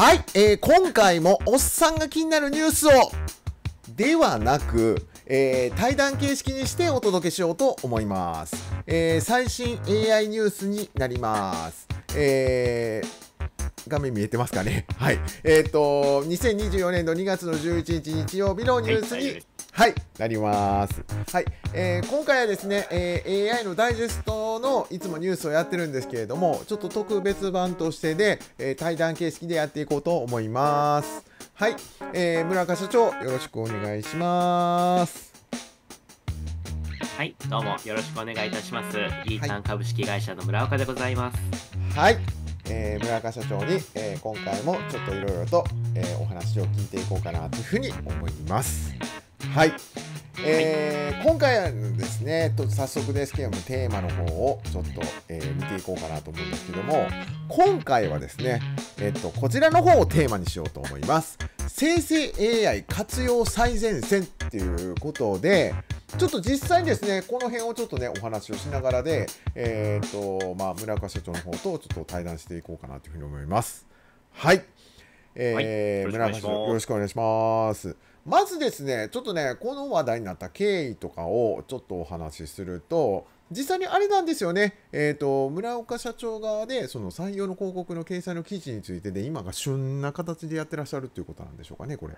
はい、えー、今回もおっさんが気になるニュースをではなく、えー、対談形式にしてお届けしようと思います、えー、最新 AI ニュースになります、えー画面見えてますかね。はい。えっ、ー、と、2024年の2月の11日日曜日のニュースにはい、なります。はい、えー、今回はですね、えー、AI のダイジェストのいつもニュースをやってるんですけれども、ちょっと特別版としてで、えー、対談形式でやっていこうと思います。はい、えー、村岡社長、よろしくお願いします。はい、どうもよろしくお願いいたします。イータン株式会社の村岡でございます。はい、えー、村岡社長に、えー、今回もちょっといろいろと、えー、お話を聞いていこうかなというふうに思います。はい、えー、今回はですねと早速ですけれどもテーマの方をちょっと、えー、見ていこうかなと思うんですけども今回はですね、えっと、こちらの方をテーマにしようと思います生成 AI 活用最前線っていうことでちょっと実際にですね、この辺をちょっとね、お話をしながらで、えっ、と、まあ、村岡社長の方とちょっと対談していこうかなというふうに思います。はい。えー、はい、村岡社長、よろしくお願いします。まずですね、ちょっとね、この話題になった経緯とかをちょっとお話しすると、実際にあれなんですよね、えーと、村岡社長側でその採用の広告の掲載の記事についてで、今が旬な形でやってらっしゃるということなんでしょうかね、これ。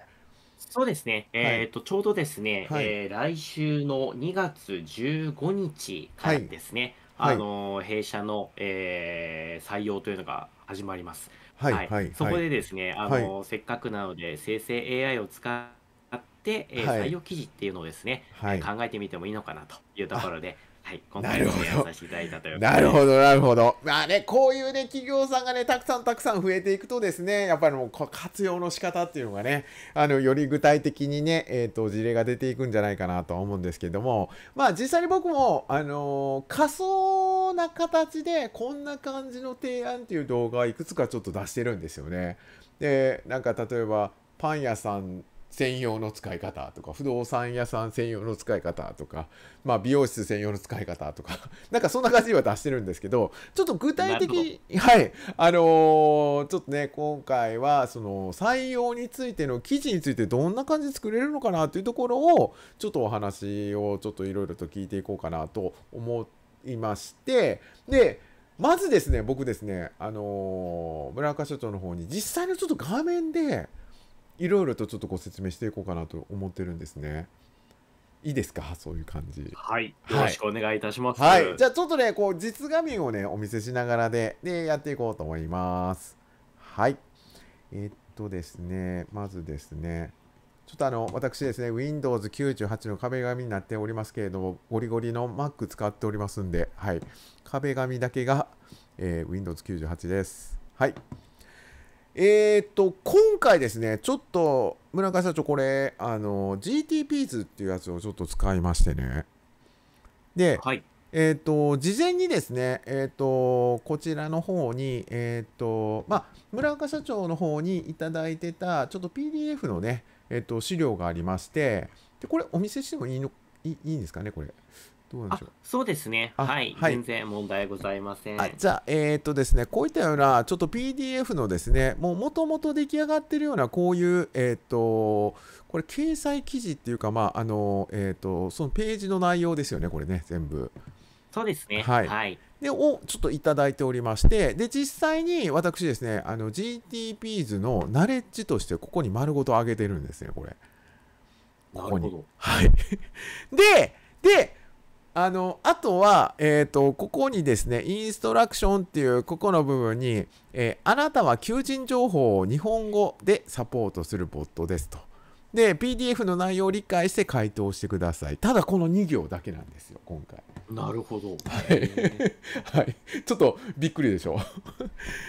そうですね、はい、えーとちょうどですね、はい、えー、来週の2月15日からですね、はい、あのー、弊社の、えー、採用というのが始まります。はい、そこでですね、あのせっかくなので生成 AI を使、えー、採用記事っていうのをですね、はい、考えてみてもいいのかなというところで、はい、今回もさせていただいたというなるほど、なるほど。まあね、こういうね、企業さんがね、たくさんたくさん増えていくとですね、やっぱりもう活用の仕方っていうのがね、あの、より具体的にね、えっ、ー、と、事例が出ていくんじゃないかなと思うんですけども、まあ実際に僕も、あの仮想な形でこんな感じの提案っていう動画いくつかちょっと出してるんですよね。で、なんか例えば、パン屋さん専用の使い方とか不動産屋さん専用の使い方とか、まあ、美容室専用の使い方とか なんかそんな感じは出してるんですけどちょっと具体的はいあのー、ちょっとね今回はその採用についての記事についてどんな感じで作れるのかなというところをちょっとお話をちょっといろいろと聞いていこうかなと思いましてでまずですね僕ですねあのー、村岡所長の方に実際のちょっと画面でいろいろとちょっとご説明していこうかなと思ってるんですね。いいですかそういう感じ。はい。よろしくお願いいたします。はい。じゃあちょっとね、こう、実画面をね、お見せしながらで、で、やっていこうと思います。はい。えー、っとですね、まずですね、ちょっとあの、私ですね、Windows98 の壁紙になっておりますけれども、ゴリゴリの Mac 使っておりますんで、はい。壁紙だけが、えー、Windows98 です。はい。えー、っと、今回ですね、ちょっと、村岡社長、これ、あの、GTP 図っていうやつをちょっと使いましてね。で、はい、えー、っと、事前にですね、えー、っと、こちらの方に、えっと、まあ、村岡社長の方にいただいてた、ちょっと PDF のね、えっと、資料がありまして、で、これお見せしてもいいの、いいいんですかね、これ。どうなんでしょうそうですね、はい、はい、全然問題ございません。じゃあ、えー、っとですね、こういったような、ちょっと PDF のですね、もうもともと出来上がってるような、こういう、えー、っと、これ、掲載記事っていうか、まあ、あの、えー、っと、そのページの内容ですよね、これね、全部。そうですね。はい。はい、で、をちょっといただいておりまして、で、実際に私ですね、あの、GTPs のナレッジとして、ここに丸ごと上げてるんですね、これ。ここに。はい。で、で、あの、あとは、えっ、ー、と、ここにですね、インストラクションっていうここの部分に、えー、あなたは求人情報を日本語でサポートするボットですと。で、PDF の内容を理解して回答してください。ただこの2行だけなんですよ、今回。なるほど。はい。はい。ちょっとびっくりでしょ。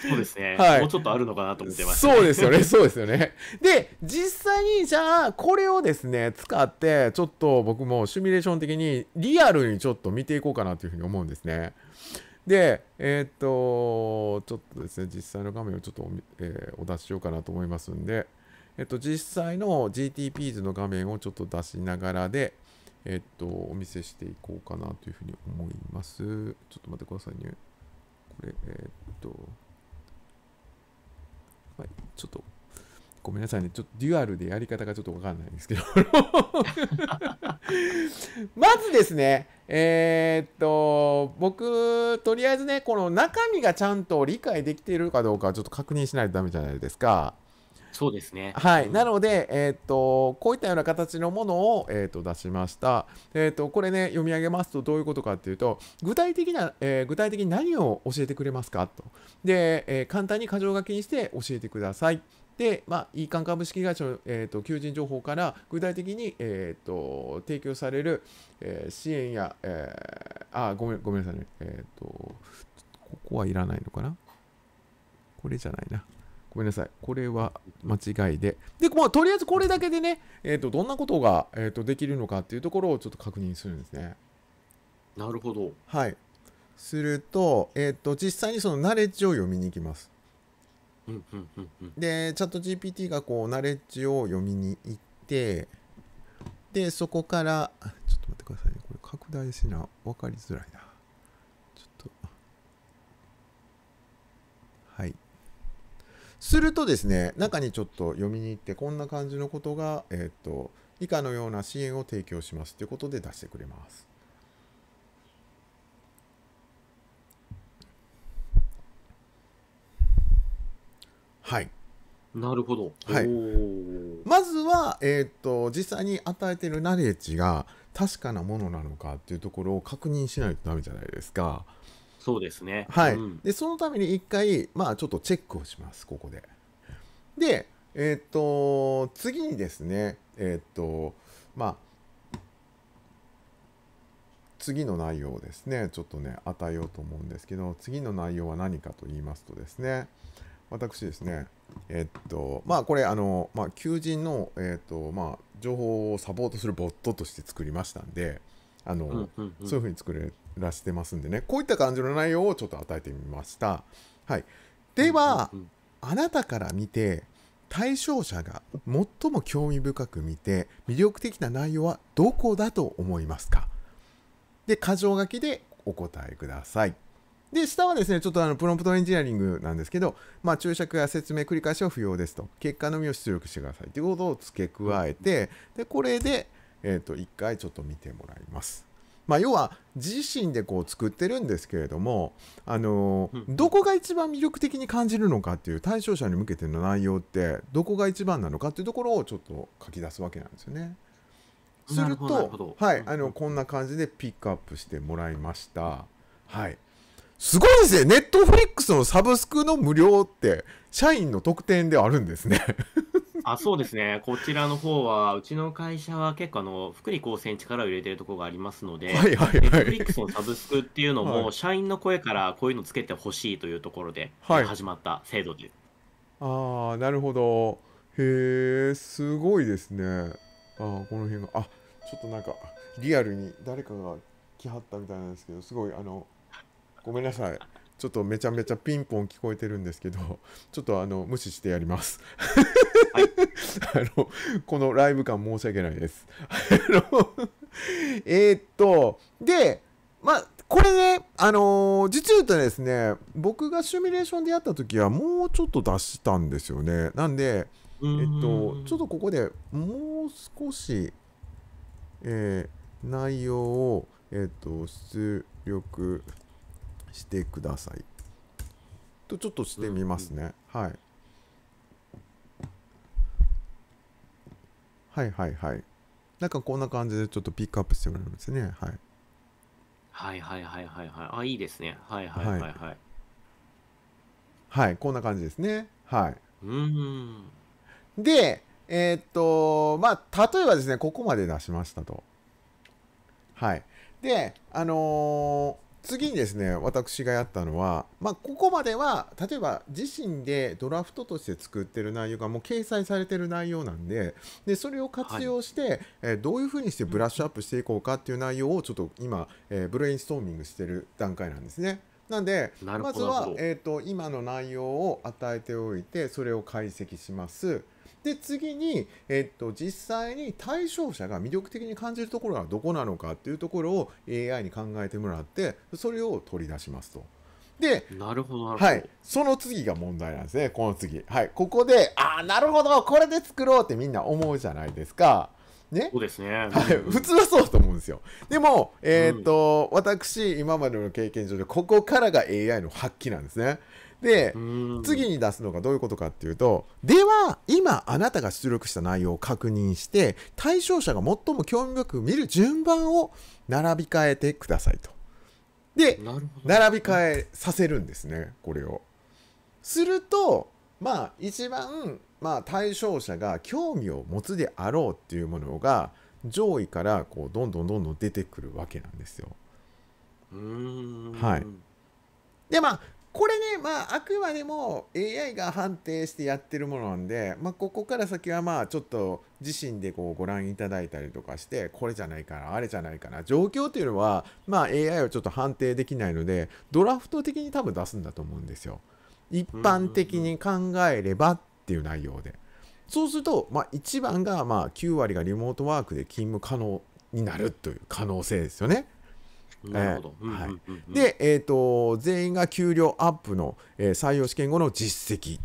そうですね。はい。もうちょっとあるのかなと思ってました、ね、そうですよね。そうですよね。で、実際にじゃあ、これをですね、使って、ちょっと僕もシミュレーション的にリアルにちょっと見ていこうかなというふうに思うんですね。で、えっ、と、ちょっとですね、実際の画面をちょっとお,、えー、お出ししようかなと思いますんで、えっ、と、実際の GTPs の画面をちょっと出しながらで、えっと、お見せしていこうかなというふうに思います。ちょっと待ってくださいね。これ、えー、っと、はい、ちょっと、ごめんなさいね。ちょっとデュアルでやり方がちょっとわかんないんですけど。まずですね、えー、っと、僕、とりあえずね、この中身がちゃんと理解できているかどうかちょっと確認しないとダメじゃないですか。そうですね、はい、うん、なので、えーと、こういったような形のものを、えーと、出しました、えーと、これね読み上げますとどういうことかっていうと具体的な、えー、具体的に何を教えてくれますかとで、えー、簡単に箇条書きにして教えてくださいで、まあ、イーカ株式会社の、えーと、求人情報から具体的に、えーと、提供される、えー、支援や、えー、あごめん、ごめんなさいね、えーと、ここはいらないのかなこれじゃないな。ごめんなさい。これは間違いで。で、まあ、とりあえずこれだけでね、えっ、ー、と、どんなことが、えっ、ー、と、できるのかっていうところをちょっと確認するんですね。なるほど。はい。すると、えっ、ー、と、実際にそのナレッジを読みに行きます。で、チャット GPT がこう、ナレッジを読みに行って、で、そこから、ちょっと待ってくださいね。これ拡大しな。分かりづらいな。するとですね中にちょっと読みに行ってこんな感じのことが、えっ、ー、と以下のような支援を提供しますということで出してくれます。はい。なるほど。はい。まずは、えっ、ー、と、実際に与えてるナレッジが確かなものなのかっていうところを確認しないとダメじゃないですか。そうですね。はい。うん、で、そのために一回、まあ、ちょっとチェックをします、ここで。で、えっ、と、次にですね、えっ、と、まあ、次の内容をですね、ちょっとね、与えようと思うんですけど、次の内容は何かと言いますとですね、私ですね、えっと、まあこれ、あの、まあ、求人の、えっと、まあ、情報をサポートするボットとして作りましたんで、あの、そういうふうに作れらしてますんでねこういった感じの内容をちょっと与えてみました、はい、では、うんうん、あなたから見て対象者が最も興味深く見て魅力的な内容はどこだと思いますかで箇条書きでお答えくださいで、下はですね、ちょっとあのプロンプトエンジニアリングなんですけど、まあ、注釈や説明繰り返しは不要ですと、結果のみを出力してくださいということを付け加えて、で、これで、えっ、ー、と、1回ちょっと見てもらいます。まあ、要は自身でこう作ってるんですけれども、あのどこが一番魅力的に感じるのかっていう対象者に向けての内容ってどこが一番なのかっていうところをちょっと書き出すわけなんですよね。するとはい、あのこんな感じでピックアップしてもらいました。はい、すごいですねネットフリックスのサブスクの無料って社員の特典であるんですねあ、そうですね。こちらの方は、うちの会社は結構あの、福利厚生に力を入れてるところがありますので、はいはいはい。Netflix のサブスクっていうのはも、い社員の声からこういうのつけてほしいというところで、はい始まった制度でああ、なるほど。へえ、すごいですね。あこの辺が、あ、ちょっとなんか、リアルに誰かが来はったみたいなんですけど、すごい、あの、ごめんなさい。ちょっとめちゃめちゃピンポン聞こえてるんですけど、ちょっとあの、無視してやります。はい、あのこのライブ感申し訳ないです。えっと、で、まあ、これね、あのー、実を言うとですね、僕がシミュレーションでやった時は、もうちょっと出したんですよね。なんで、えっと、ちょっとここでもう少し、えー、内容を、えっと、出力してください。と、ちょっとしてみますね。はい。はいはいはいなんかこんな感じでちょっとピックアップしてもらいますねはいはいはいはいはいはいあいいですねはいはいはいはいはい、はい、こんな感じですねはいうんでえー、っとまあ例えばですねここまで出しましたとはいであの次にですね私がやったのは、まあ、ここまでは例えば自身でドラフトとして作ってる内容がもう掲載されてる内容なんででそれを活用して、はい、えー、どういうふうにしてブラッシュアップしていこうかっていう内容をちょっと今、えー、ブレインストーミングしてる段階なんですね。なんでまずは、えーと、と今の内容を与えておいてそれを解析します。で次に、えっと、実際に対象者が魅力的に感じるところがどこなのかっていうところを AI に考えてもらってそれを取り出しますと。でなるほどはい、その次が問題なんですねこの次、はい、ここでああなるほどこれで作ろうってみんな思うじゃないですか。ね、そうですね、はい、普通はそうだと思うんですよ。でも、えーと、うん、私、今までの経験上で、ここからが AI の発揮なんですね。で次に出すのがどういうことかっていうとでは今あなたが出力した内容を確認して対象者が最も興味深く見る順番を並び替えてくださいと。で並び替えさせるんですねこれを。するとまあ一番、まあ、対象者が興味を持つであろうっていうものが上位からこうどんどんどんどん出てくるわけなんですよ。はい、でまあこれね、まあ、あくまでも AI が判定してやってるものなんで、まあ、ここから先はまあ、ちょっと自身でこうご覧いただいたりとかして、これじゃないかな、あれじゃないかな、状況というのは、まあ、AI をちょっと判定できないので、ドラフト的に多分出すんだと思うんですよ。一般的に考えればっていう内容で。そうすると、まあ、1番がまあ9割がリモートワークで勤務可能になるという可能性ですよね。なるほど。で、えっ、ー、と、全員が給料アップの、えー、採用試験後の実績。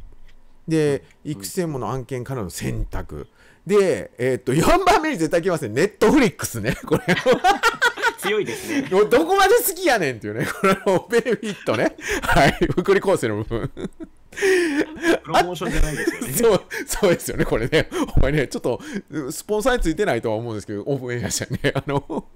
で、育成もの案件からの選択。で、えっ、ー、と、4番目に絶対来ますね。ネットフリックスね、これ。強いですね。どこまで好きやねんっていうね、これのベネフィットね。はい、福利厚生の部分。プロモーションじゃないですよね。そう、そうですよね、これね。お前ね、ちょっと、スポンサーについてないとは思うんですけど、オープンエア社ね、あの、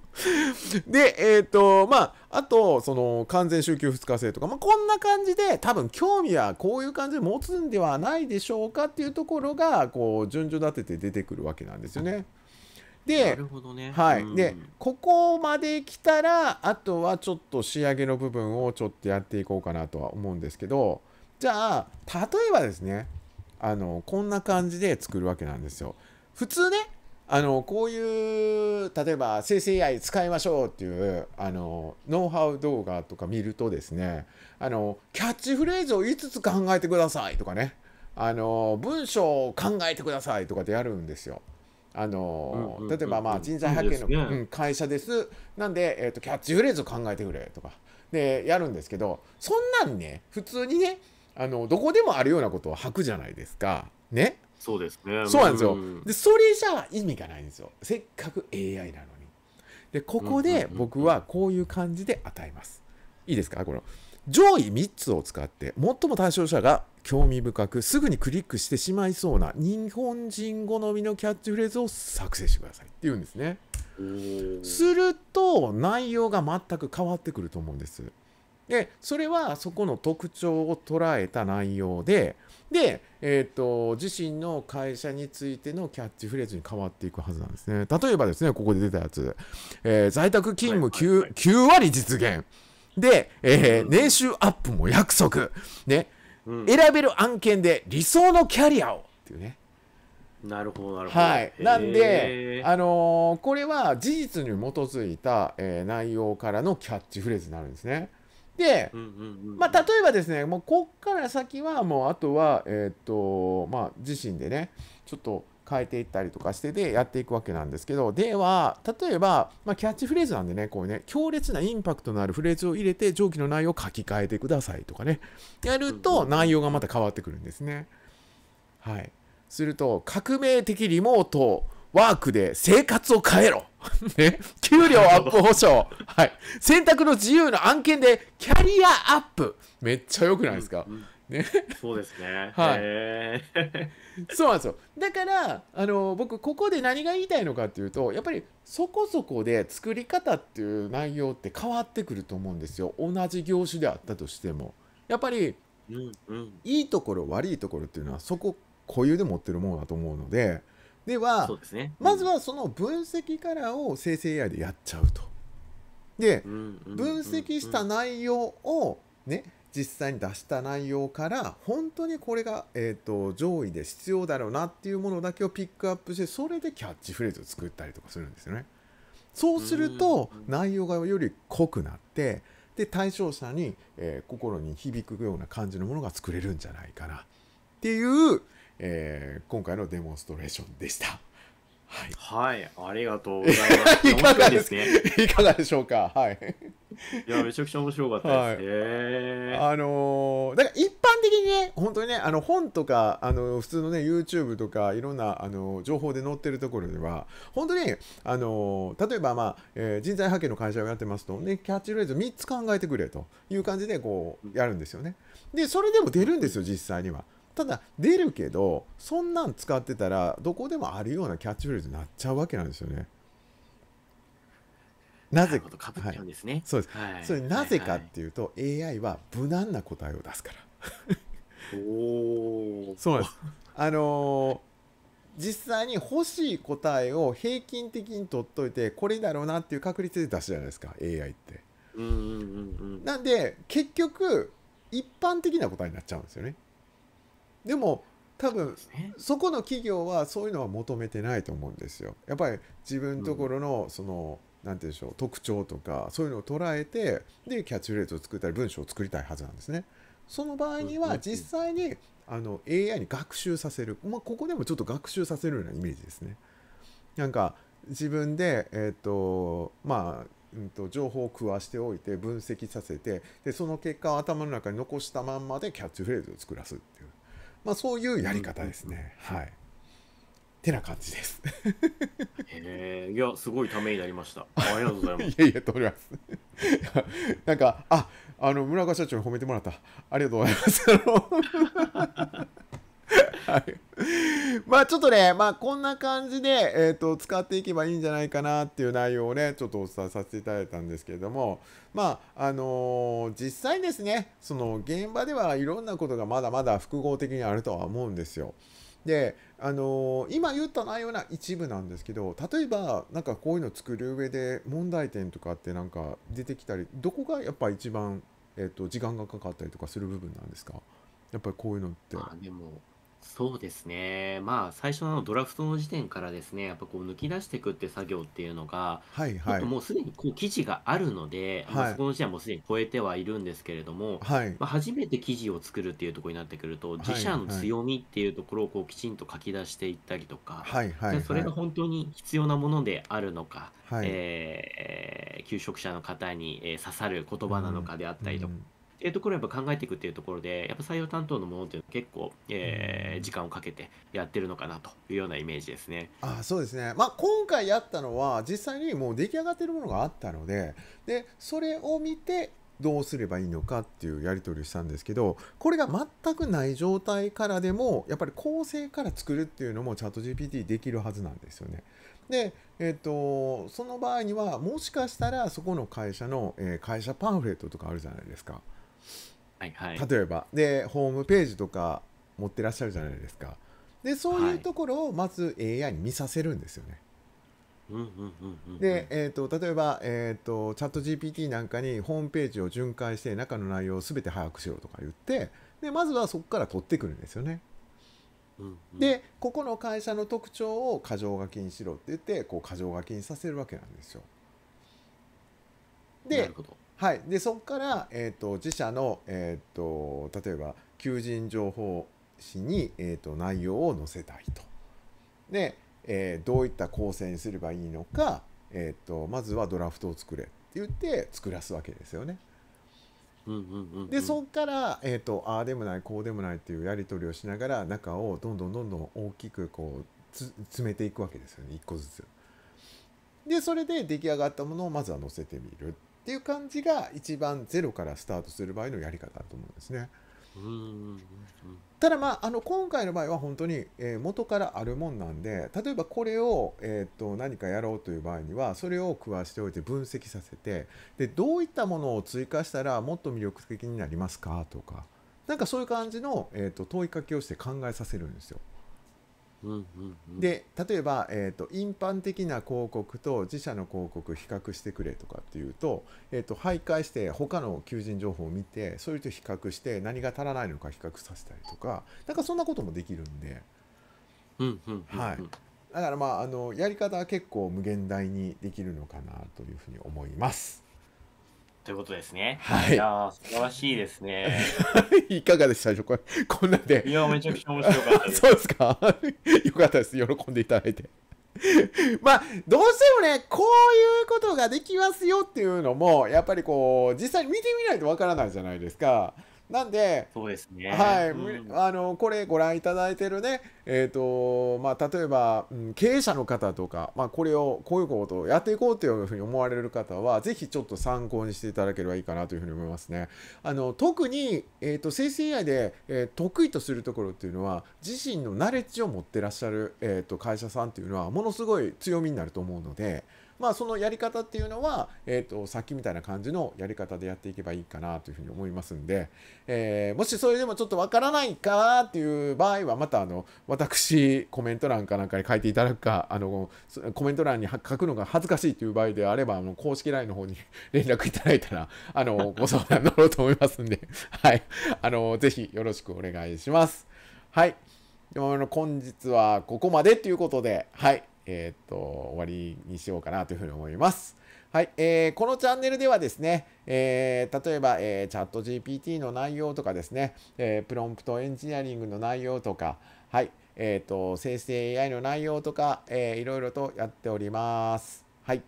で、えっ、ー、と、まあ、あと、その、完全週休2日制とか、まあ、こんな感じで、多分、興味はこういう感じで持つんではないでしょうかっていうところが、こう、順序立てて出てくるわけなんですよね。で、ね、はい、でここまで来たらあとはちょっと仕上げの部分をちょっとやっていこうかなとは思うんですけどじゃあ例えばですねあのこんな感じで作るわけなんですよ。普通ねあのこういう例えば生成 AI 使いましょうっていうあのノウハウ動画とか見るとですねあのキャッチフレーズを5つ考えてくださいとかねあの文章を考えてくださいとかでやるんですよ。あの、例えばまあ人材派遣の、会社ですなんで、えーとキャッチフレーズを考えてくれとかでやるんですけどそんなんね普通にねあのどこでもあるようなことを吐くじゃないですかねそうですね。そうなんですよ。で、それじゃ意味がないんですよ。せっかく AI なのに。で、ここで僕はこういう感じで与えます。いいですかこの上位3つを使って、最も対象者が興味深く、すぐにクリックしてしまいそうな日本人好みのキャッチフレーズを作成してくださいって言うんですね。すると内容が全く変わってくると思うんです。でそれはそこの特徴を捉えた内容でで、えーと、自身の会社についてのキャッチフレーズに変わっていくはずなんですね。例えばですね、ここで出たやつ、えー、在宅勤務 9,、はいはいはい、9割実現。で、えー、年収アップも約束。ね、うん、選べる案件で理想のキャリアをっていうね。なるほどなるほど。はい、なんで、あのー、これは事実に基づいた、えー、内容からのキャッチフレーズになるんですね。で、まあ、例えばですねもうこっから先はもうあとは、えっ、ー、とまあ、自身でねちょっと変えていったりとかしてでやっていくわけなんですけどでは例えば、まあ、キャッチフレーズなんでねこうね強烈なインパクトのあるフレーズを入れて上記の内容を書き換えてくださいとかねやると内容がまた変わってくるんですね。はい、すると「革命的リモートワークで生活を変えろ!」ね、給料アップ保証、はい、選択の自由の案件でキャリアアップ、めっちゃ良くないですか。うんうんね、そうですね。はい。そうなんですよ。だから、あの、僕、ここで何が言いたいのかっていうと、やっぱり。そこそこで作り方っていう内容って変わってくると思うんですよ。同じ業種であったとしても。やっぱり。うんうん、いいところ、悪いところっていうのは、そこ固有で持ってるものだと思うので。では、ねうん、まずはその分析からを生成 AI でやっちゃうと。で、分析した内容をね、実際に出した内容から本当にこれが、えーと、と上位で必要だろうなっていうものだけをピックアップしてそれでキャッチフレーズを作ったりとかするんですよね。そうすると内容がより濃くなってで対象者に、えー、心に響くような感じのものが作れるんじゃないかなっていうえー、今回のデモンストレーションでした。はい、はい、ありがとうございます。いかがですね。いかがでしょうか。はい。いや、めちゃくちゃ面白かったですね。はい、あのー、だから一般的にね、本当にね、あの本とか、あの普通のね、YouTube とか、いろんなあの情報で載ってるところでは、本当に、あのー、例えば、まあ、えー、人材派遣の会社をやってますと、ね、キャッチフレーズ3つ考えてくれという感じで、こう、やるんですよね。で、それでも出るんですよ、実際には。ただ出るけどそんなん使ってたらどこでもあるようなキャッチフレーズになっちゃうわけなんですよね。なぜかっい、うはい、ていうと、はい、AI は無難な答えを出すから。おそうなんです。あのー実際に欲しい答えを平均的に取っといてこれだろうなっていう確率で出すじゃないですか AI って。うんうんうんうん、なんで結局一般的な答えになっちゃうんですよね。でも多分そこの企業はそういうのは求めてないと思うんですよ。やっぱり自分のところのその、何て言うんでしょう特徴とかそういうのを捉えてでキャッチフレーズを作ったり文章を作りたいはずなんですね。その場合には実際にあの AI に学習させる、まあ、ここでもちょっと学習させるようなイメージですね。なんか自分で、えーとまあうんと情報を食わしておいて分析させてでその結果を頭の中に残したまんまでキャッチフレーズを作らすっていうまあ、そういうやり方ですね。はい。てな感じです。えー、いや、すごいためになりました。ありがとうございます。いやいや、とります。なんか、あ、あの、村岡社長に褒めてもらった。ありがとうございます。はい、まあちょっとね、まあ、こんな感じで、えーと、使っていけばいいんじゃないかなっていう内容をねちょっとお伝えさせていただいたんですけれどもまああのー、実際ですねその現場ではいろんなことがまだまだ複合的にあるとは思うんですよ。であのー、今言った内容な一部なんですけど例えば何かこういうの作る上で問題点とかってなんか出てきたりどこがやっぱ一番、えーと、と時間がかかったりとかする部分なんですかやっぱりこういうのって。あでもそうですね。まあ、最初のドラフトの時点からですね、やっぱこう抜き出していくって作業っていうのが、はいはい。もうすでにこう記事があるので、もうはそこの時点はもうすでに超えてはいるんですけれども、はい。まあ、初めて記事を作るっていうところになってくると、自はい社の強みっていうところをこうきちんと書き出していったりとか、はいはじゃいそれが本当に必要なものであるのか、はい。えー求職者の方にえ刺さる言葉なのかであったりとか、ん。っていうところをやっぱ考えていくっていうところでやっぱ採用担当のものっていうのは結構、えー、時間をかけてやってるのかなというようなイメージですね。あそうですね、まあ、今回やったのは実際にもう出来上がってるものがあったのででそれを見てどうすればいいのかっていうやり取りをしたんですけどこれが全くない状態からでもやっぱり構成から作るっていうのもチャット GPT できるはずなんですよね。で、えーと、とその場合にはもしかしたらそこの会社の、えー、会社パンフレットとかあるじゃないですか。はいはい、例えばでホームページとか持ってらっしゃるじゃないですかでそういうところをまず AI に見させるんですよね。で、えーと、例えば、えーと、チャット GPT なんかにホームページを巡回して中の内容を全て把握しろとか言ってでまずはそこから取ってくるんですよね。でここの会社の特徴を箇条書きにしろって言ってこう箇条書きにさせるわけなんですよ。ではい、でそこから、えーと、自社の、えーと、例えば求人情報誌に、えーと、内容を載せたいと。で、えー、どういった構成にすればいいのか、えー、とまずはドラフトを作れって言って作らすわけですよね。でそこから、えーと、ああでもないこうでもないっていうやり取りをしながら中をどんどんどんどん大きくこう詰めていくわけですよね一個ずつ。でそれで出来上がったものをまずは載せてみるっていう感じが一番ゼロからスタートする場合のやり方だと思うんですね。ただまああの今回の場合は本当に、え元からあるもんなんで例えばこれを、えー、と何かやろうという場合にはそれを加わしておいて分析させてでどういったものを追加したらもっと魅力的になりますかとかなんかそういう感じの、えー、と問いかけをして考えさせるんですよ。で例えば、えーと、一般的な広告と自社の広告比較してくれとかっていうと,、えーと、徘徊して他の求人情報を見てそれと比較して何が足らないのか比較させたりとかなんかそんなこともできるんで、はい、だからまああのやり方は結構無限大にできるのかなというふうに思います。ということですね。はい。いや素晴らしいですね。いかがでしたでしょうかこんなんで。いや、めちゃくちゃ面白かったです。そうですか よかったです。喜んでいただいて。まあ、どうしてもね、こういうことができますよっていうのも、やっぱりこう、実際見てみないとわからないじゃないですか。なんで、そうですね。はい、うん、あのこれご覧いただいてるね、えっ、ー、とまあ例えば、うん、経営者の方とか、まあこれをこういうことをやっていこうというふうに思われる方は、ぜひちょっと参考にしていただければいいかなというふうに思いますね。あの特にえっ、ー、と生成 AI で、えー、得意とするところっていうのは、自身のナレッジを持ってらっしゃるえっ、ー、と会社さんっていうのはものすごい強みになると思うので。まあ、そのやり方っていうのは、えーと、さっきみたいな感じのやり方でやっていけばいいかなというふうに思いますんで、えー、もしそれでもちょっとわからないかっていう場合はまたあの私コメント欄かなんかに書いていただくかあのコメント欄に書くのが恥ずかしいという場合であればあの公式 LINE の方に 連絡いただいたらあのご相談乗ろうと思いますんで、はい、あのぜひよろしくお願いします。はい。本日はここまでということで、はい。えー、っと、終わりにしようかなというふうに思います。はい、えー、このチャンネルではですね、えー、例えば、えー、チャット GPT の内容とかですね、えー、プロンプトエンジニアリングの内容とか、はい、えっ、と、生成 AI の内容とか、えー、いろいろとやっております。はい。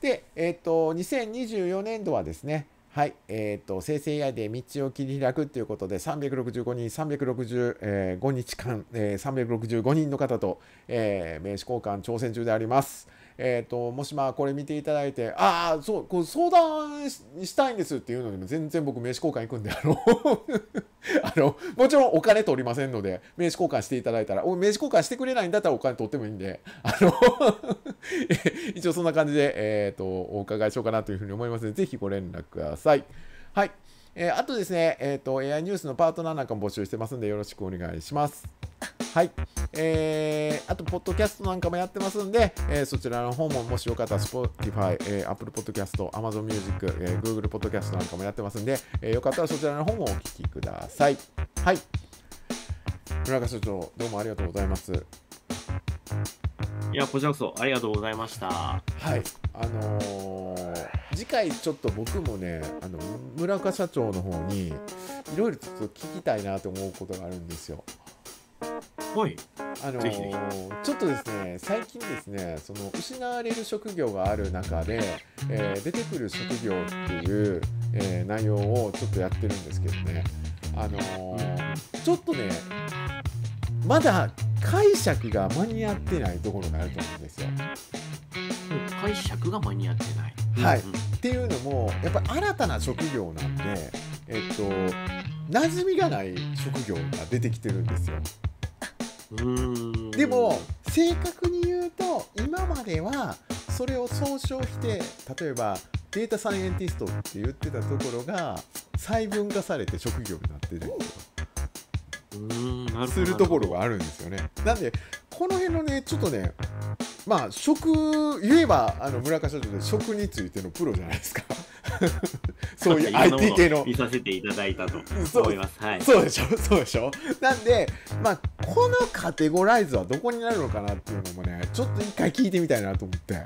で、えっ、ー、と、2024年度はですね、はい、えっ、ー、と、生成 AI で道を切り開くということで、365人、365日間、え365人の方と、えー、名刺交換挑戦中であります。えっ、ー、と、もしまあ、これ見ていただいて、ああ、そう、こう相談したいんですっていうのにも、全然僕名刺交換行くんで、あの あの、もちろんお金取りませんので、名刺交換していただいたら、名刺交換してくれないんだったらお金取ってもいいんで、あの 一応そんな感じで、えっ、ー、と、お伺いしようかなというふうに思いますので、ぜひご連絡ください。はい。えー、あとですね、えっ、ー、と、AI ニュースのパートナーなんかも募集してますんで、よろしくお願いします。はい。えー、あと、ポッドキャストなんかもやってますんで、えー、そちらの方ももしよかったら、Spotify、えー、Apple Podcast、Amazon Music、えー、Google Podcast なんかもやってますんで、えー、よかったらそちらの方もお聞きください。はい。村上所長、どうもありがとうございます。いやこちらこそありがとうございましたはいあのー、次回ちょっと僕もねあの村岡社長の方にいろいろちょっと聞きたいなと思うことがあるんですよはいあのー、ちょっとですね最近ですねその失われる職業がある中で、えー、出てくる職業っていう、えー、内容をちょっとやってるんですけどねあのー、ちょっとねまだ解釈が間に合ってないところがあると思うんですよ。解釈が間に合ってない、はい、うん、っていうのもやっぱ新たな職業なんで、えっと、馴染みがない職業が出てきてるんですよ。でも正確に言うと今まではそれを総称して例えばデータサイエンティストって言ってたところが細分化されて職業になってるんですよ。するところがあるんですよね。なんでこの辺のねちょっとねまあ食言えばあの村上社長で食についてのプロじゃないですか そういう IT 系の見させていただいたと思いますはいそうでしょ そうでしょなんでまあこのカテゴライズはどこになるのかなっていうのもねちょっと一回聞いてみたいなと思って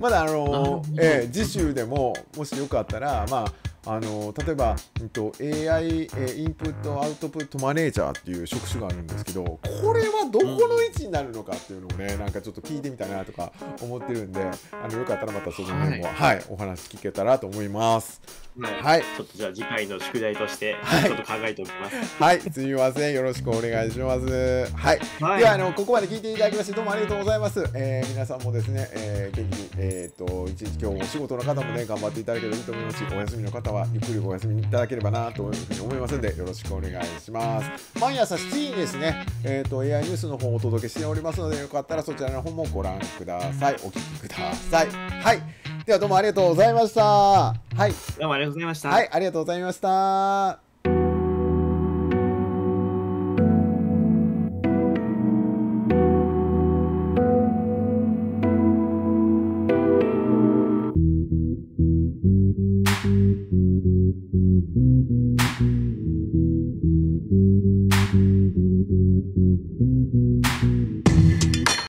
まだあのえー、次週でももしよかったらまああの例えば、えっと、AI インプットアウトプットマネージャーっていう職種があるんですけどこれはどこの位置になるのかっていうのをねなんかちょっと聞いてみたいなとか思ってるんであのよかったらまたその辺も、はい、はい、お話聞けたらと思います。はい。ちょっとじゃあ次回の宿題として、ちょっと考えておきます。はい、すみません。よろしくお願いします。はい。では、あの、ここまで聞いていただきまして、どうもありがとうございます。えー、皆さんもですね、えー、元気に、えー、っと、一日今日お仕事の方もね、頑張っていただければいいと思いますし、お休みの方はゆっくりお休みいただければなと思いますので、よろしくお願いします。毎朝7時にですね、えー、っと、AI ニュースの方をお届けしておりますので、よかったらそちらの方もご覧ください。お聞きください。はい。ではどうもありがとうございました。はい。どうもありがとうございました。はい、ありがとうございました。